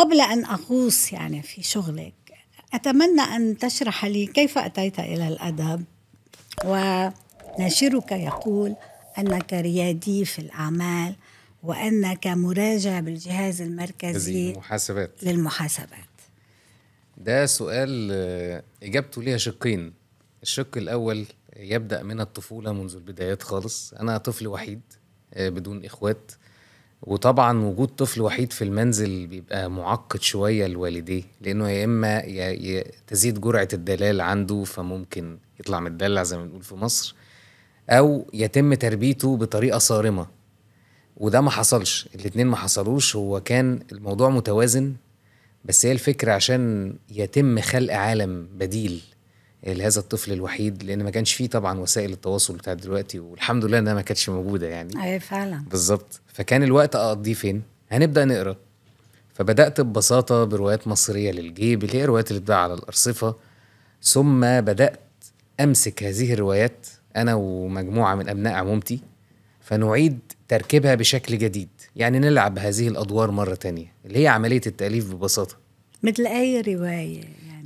قبل أن أغوص يعني في شغلك أتمنى أن تشرح لي كيف أتيت إلى الأدب وناشرك يقول أنك ريادي في الأعمال وأنك مراجع بالجهاز المركزي للمحاسبات للمحاسبات ده سؤال آه، إجابته ليها شقين الشق الأول يبدأ من الطفولة منذ البدايات خالص أنا طفل وحيد آه، بدون إخوات وطبعا وجود طفل وحيد في المنزل بيبقى معقد شويه لوالديه لانه يا اما تزيد جرعه الدلال عنده فممكن يطلع متدلع زي ما بنقول في مصر او يتم تربيته بطريقه صارمه وده ما حصلش الاتنين ما حصلوش هو كان الموضوع متوازن بس هي الفكره عشان يتم خلق عالم بديل لهذا الطفل الوحيد لان ما كانش فيه طبعا وسائل التواصل بتاعت دلوقتي والحمد لله انها ما كانتش موجوده يعني ايوه فعلا بالظبط فكان الوقت اقضيه فين هنبدا نقرا فبدات ببساطه بروايات مصريه للجيب اللي هي الروايات اللي بتباع على الارصفه ثم بدات امسك هذه الروايات انا ومجموعه من ابناء عمومتي فنعيد تركيبها بشكل جديد يعني نلعب هذه الادوار مره تانية اللي هي عمليه التاليف ببساطه مثل اي روايه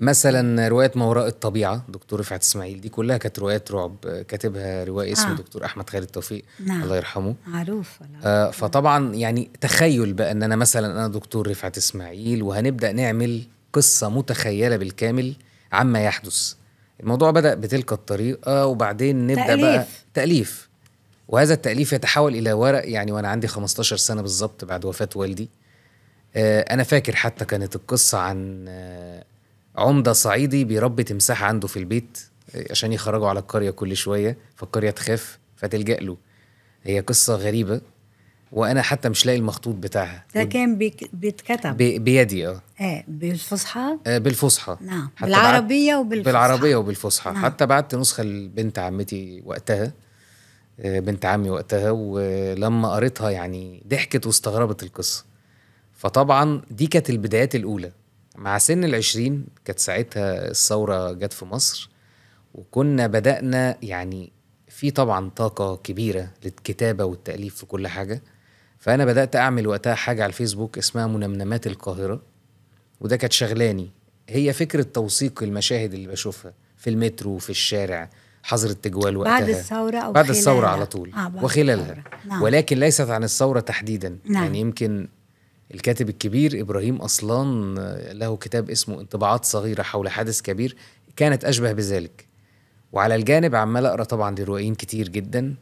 مثلا روايه ما وراء الطبيعه دكتور رفعت اسماعيل دي كلها كانت روايات رعب كاتبها روائي اسمه آه. دكتور احمد خالد توفيق نعم. الله يرحمه معروف آه فطبعا يعني تخيل بقى ان انا مثلا انا دكتور رفعت اسماعيل وهنبدا نعمل قصه متخيله بالكامل عما يحدث الموضوع بدا بتلك الطريقه وبعدين نبدا تأليف. بقى تاليف وهذا التاليف يتحول الى ورق يعني وانا عندي 15 سنه بالظبط بعد وفاه والدي آه انا فاكر حتى كانت القصه عن آه عمده صعيدي بيربي تمساح عنده في البيت إيه، عشان يخرجوا على القريه كل شويه فالقريه تخاف فتلجا له هي قصه غريبه وانا حتى مش لاقي المخطوط بتاعها ده كان بيتكتب بي بيدي اه ايه بالفصحى آه بالفصحى نعم بالعربيه وبالفصحى بالعربيه وبالفصحى نعم. حتى بعت نسخه لبنت عمتي وقتها آه، بنت عمي وقتها ولما قريتها يعني ضحكت واستغربت القصه فطبعا دي كانت البدايات الاولى مع سن العشرين كانت ساعتها الثورة جت في مصر وكنا بدأنا يعني في طبعا طاقة كبيرة للكتابة والتأليف في كل حاجة فأنا بدأت أعمل وقتها حاجة على الفيسبوك اسمها منمنمات القاهرة وده كانت شغلاني هي فكرة توثيق المشاهد اللي بشوفها في المترو وفي الشارع حظر التجوال وقتها بعد الثورة أو بعد الثورة على طول آه وخلالها نعم. ولكن ليست عن الثورة تحديدا يعني نعم. يعني يمكن الكاتب الكبير إبراهيم أصلان له كتاب اسمه انطباعات صغيرة حول حدث كبير كانت أشبه بذلك وعلى الجانب عمال أقرأ طبعا لروائيين كتير جدا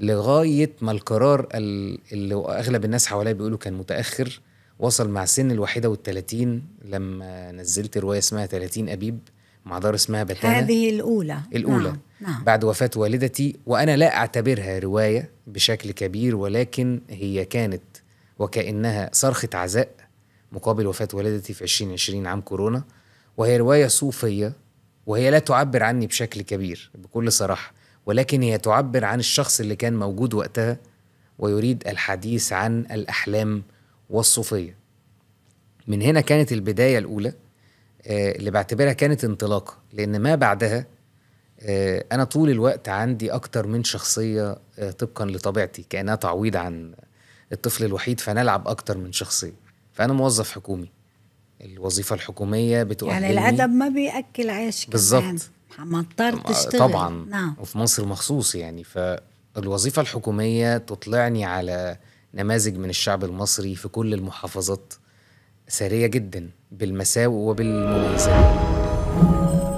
لغاية ما القرار اللي أغلب الناس حواليا بيقولوا كان متأخر وصل مع سن الواحدة والتلاتين لما نزلت رواية اسمها 30 أبيب مع دار اسمها بتانا هذه الأولى الأولى نعم. نعم. بعد وفاة والدتي وأنا لا أعتبرها رواية بشكل كبير ولكن هي كانت وكأنها صرخة عزاء مقابل وفاة والدتي في 2020 عام كورونا وهي رواية صوفية وهي لا تعبر عني بشكل كبير بكل صراحة ولكن هي تعبر عن الشخص اللي كان موجود وقتها ويريد الحديث عن الأحلام والصوفية من هنا كانت البداية الأولى آه، اللي بعتبرها كانت انطلاقة لأن ما بعدها آه، أنا طول الوقت عندي أكتر من شخصية آه، طبقا لطبيعتي كأنها تعويض عن الطفل الوحيد فنلعب اكتر من شخصيه فانا موظف حكومي الوظيفه الحكوميه بتؤهلني يعني الادب ما بياكل عيش بالظبط ما اضطر تشتغل طبعا نعم. وفي مصر مخصوص يعني فالوظيفه الحكوميه تطلعني على نماذج من الشعب المصري في كل المحافظات سارية جدا بالمساوئ وبالمميزات